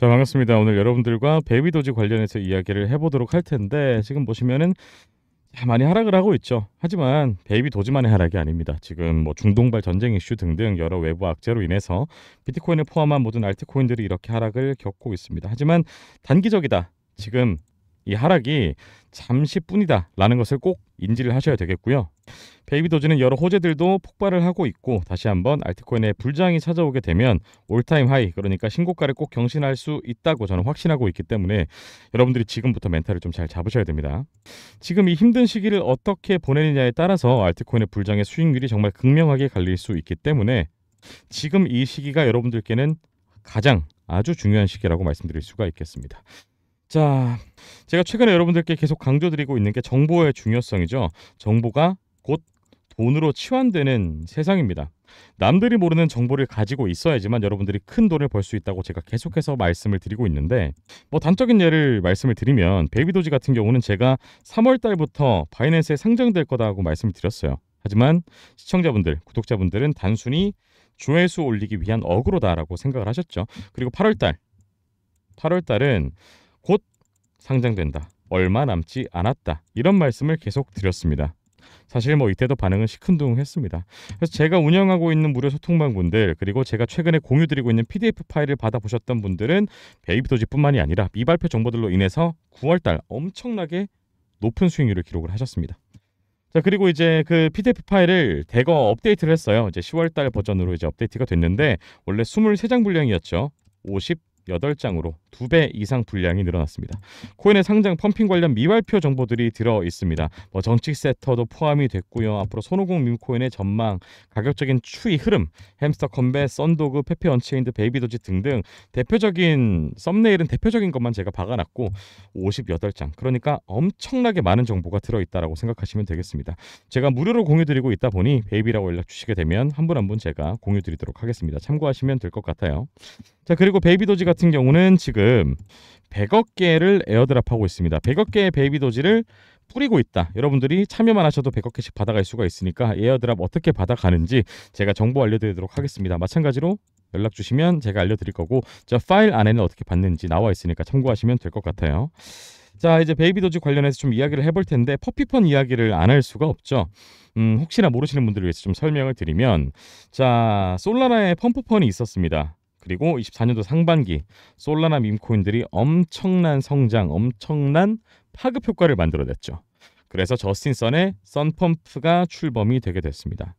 자 반갑습니다. 오늘 여러분들과 베이비도지 관련해서 이야기를 해보도록 할 텐데 지금 보시면은 많이 하락을 하고 있죠. 하지만 베이비 도지만의 하락이 아닙니다. 지금 뭐 중동발 전쟁 이슈 등등 여러 외부 악재로 인해서 비트코인을 포함한 모든 알트코인들이 이렇게 하락을 겪고 있습니다. 하지만 단기적이다. 지금 이 하락이 잠시뿐이다라는 것을 꼭 인지를 하셔야 되겠고요. 베이비도지는 여러 호재들도 폭발을 하고 있고 다시 한번 알트코인의 불장이 찾아오게 되면 올타임 하이 그러니까 신고가를 꼭 경신할 수 있다고 저는 확신하고 있기 때문에 여러분들이 지금부터 멘탈을 좀 잘 잡으셔야 됩니다. 지금 이 힘든 시기를 어떻게 보내느냐에 따라서 알트코인의 불장의 수익률이 정말 극명하게 갈릴 수 있기 때문에 지금 이 시기가 여러분들께는 가장 아주 중요한 시기라고 말씀드릴 수가 있겠습니다. 자, 제가 최근에 여러분들께 계속 강조드리고 있는 게 정보의 중요성이죠. 정보가 곧 돈으로 치환되는 세상입니다. 남들이 모르는 정보를 가지고 있어야지만 여러분들이 큰 돈을 벌 수 있다고 제가 계속해서 말씀을 드리고 있는데 뭐 단적인 예를 말씀을 드리면 베이비도지 같은 경우는 제가 3월 달부터 바이낸스에 상장될 거다고 말씀을 드렸어요. 하지만 시청자분들, 구독자분들은 단순히 조회수 올리기 위한 어그로다라고 생각을 하셨죠. 그리고 8월 달 8월 달은 곧 상장된다. 얼마 남지 않았다. 이런 말씀을 계속 드렸습니다. 사실 뭐 이때도 반응은 시큰둥했습니다. 그래서 제가 운영하고 있는 무료 소통방분들 그리고 제가 최근에 공유드리고 있는 PDF 파일을 받아보셨던 분들은 베이비도지뿐만이 아니라 미발표 정보들로 인해서 9월달 엄청나게 높은 수익률을 기록을 하셨습니다. 자 그리고 이제 그 PDF 파일을 대거 업데이트를 했어요. 이제 10월달 버전으로 이제 업데이트가 됐는데 원래 23장 분량이었죠. 8장으로 2배 이상 분량이 늘어났습니다. 코인의 상장 펌핑 관련 미발표 정보들이 들어 있습니다. 뭐 정치 세터도 포함이 됐고요. 앞으로 손오공 민코인의 전망, 가격적인 추이 흐름, 햄스터 컴베, 썬도그, 페페 언체인드, 베이비도지 등등 대표적인 썸네일은 대표적인 것만 제가 박아놨고 58장 그러니까 엄청나게 많은 정보가 들어있다라고 생각하시면 되겠습니다. 제가 무료로 공유드리고 있다 보니 베이비라고 연락 주시게 되면 한 분 한분 한분 제가 공유드리도록 하겠습니다. 참고하시면 될 것 같아요. 자 그리고 베이비도지 같은 같은 경우는 지금 100억 개를 에어드랍하고 있습니다. 100억 개의 베이비 도지를 뿌리고 있다. 여러분들이 참여만 하셔도 100억 개씩 받아갈 수가 있으니까 에어드랍 어떻게 받아가는지 제가 정보 알려드리도록 하겠습니다. 마찬가지로 연락 주시면 제가 알려드릴 거고 저 파일 안에는 어떻게 받는지 나와 있으니까 참고하시면 될 것 같아요. 자 이제 베이비 도지 관련해서 좀 이야기를 해볼 텐데 퍼피펀 이야기를 안 할 수가 없죠. 음, 혹시나 모르시는 분들을 위해서 좀 설명을 드리면 자 솔라나의 펌프펀이 있었습니다. 그리고 24년도 상반기 솔라나 밈코인들이 엄청난 성장, 엄청난 파급 효과를 만들어냈죠. 그래서 저스틴 선의 썬펌프가 출범이 되게 됐습니다.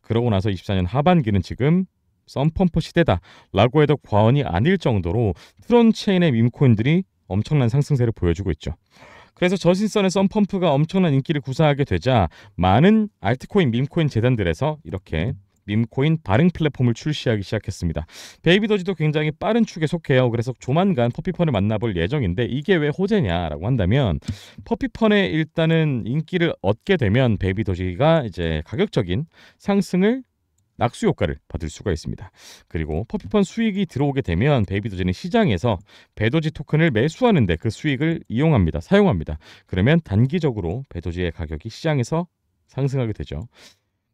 그러고 나서 24년 하반기는 지금 썬펌프 시대다라고 해도 과언이 아닐 정도로 트론 체인의 밈코인들이 엄청난 상승세를 보여주고 있죠. 그래서 저신선의 썬펌프가 엄청난 인기를 구사하게 되자 많은 알트코인, 밈코인 재단들에서 이렇게 밈코인 발행 플랫폼을 출시하기 시작했습니다. 베이비도지도 굉장히 빠른 축에 속해요. 그래서 조만간 퍼피펀을 만나볼 예정인데 이게 왜 호재냐라고 한다면 퍼피펀에 일단은 인기를 얻게 되면 베이비도지가 이제 가격적인 상승을 낙수 효과를 받을 수가 있습니다. 그리고 퍼피펀 수익이 들어오게 되면 베이비도지는 시장에서 배도지 토큰을 매수하는데 그 수익을 이용합니다. 사용합니다. 그러면 단기적으로 배도지의 가격이 시장에서 상승하게 되죠.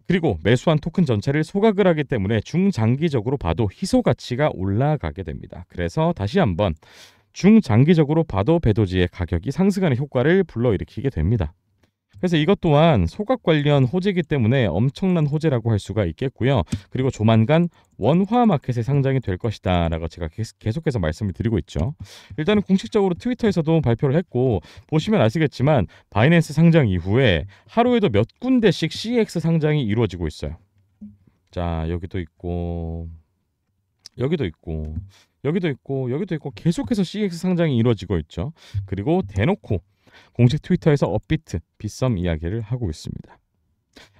그리고 매수한 토큰 전체를 소각을 하기 때문에 중장기적으로 봐도 희소 가치가 올라가게 됩니다. 그래서 다시 한번 중장기적으로 봐도 배도지의 가격이 상승하는 효과를 불러일으키게 됩니다. 그래서 이것 또한 소각 관련 호재이기 때문에 엄청난 호재라고 할 수가 있겠고요. 그리고 조만간 원화 마켓에 상장이 될 것이다 라고 제가 계속해서 말씀을 드리고 있죠. 일단은 공식적으로 트위터에서도 발표를 했고 보시면 아시겠지만 바이낸스 상장 이후에 하루에도 몇 군데씩 CX 상장이 이루어지고 있어요. 자 여기도 있고 여기도 있고 여기도 있고 여기도 있고 계속해서 CX 상장이 이루어지고 있죠. 그리고 대놓고 공식 트위터에서 업비트 비썸 이야기를 하고 있습니다.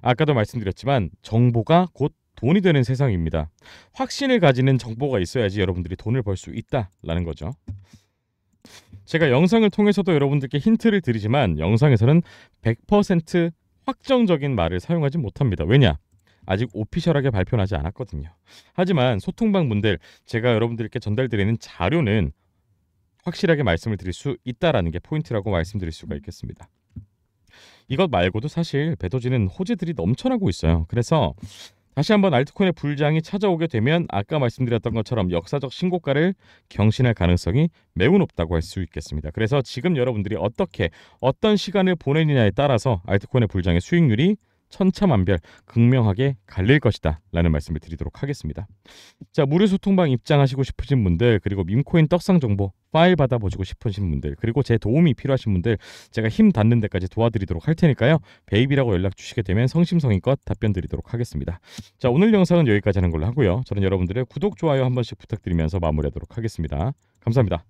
아까도 말씀드렸지만 정보가 곧 돈이 되는 세상입니다. 확신을 가지는 정보가 있어야지 여러분들이 돈을 벌 수 있다라는 거죠. 제가 영상을 통해서도 여러분들께 힌트를 드리지만 영상에서는 100% 확정적인 말을 사용하지 못합니다. 왜냐? 아직 오피셜하게 발표하지 않았거든요. 하지만 소통방 문들 제가 여러분들께 전달드리는 자료는 확실하게 말씀을 드릴 수 있다라는 게 포인트라고 말씀드릴 수가 음. 있겠습니다. 이것 말고도 사실 베도지는 호재들이 넘쳐나고 있어요. 그래서 다시 한번 알트코인의 불장이 찾아오게 되면 아까 말씀드렸던 것처럼 역사적 신고가를 경신할 가능성이 매우 높다고 할 수 있겠습니다. 그래서 지금 여러분들이 어떻게 어떤 시간을 보내느냐에 따라서 알트코인의 불장의 수익률이 천차만별 극명하게 갈릴 것이다 라는 말씀을 드리도록 하겠습니다. 자 무료 소통방 입장하시고 싶으신 분들 그리고 민코인 떡상 정보 파일 받아보시고 싶으신 분들 그리고 제 도움이 필요하신 분들 제가 힘 닿는 데까지 도와드리도록 할 테니까요. 베이비라고 연락 주시게 되면 성심성의껏 답변 드리도록 하겠습니다. 자 오늘 영상은 여기까지 하는 걸로 하고요. 저는 여러분들의 구독 좋아요 한 번씩 부탁드리면서 마무리하도록 하겠습니다. 감사합니다.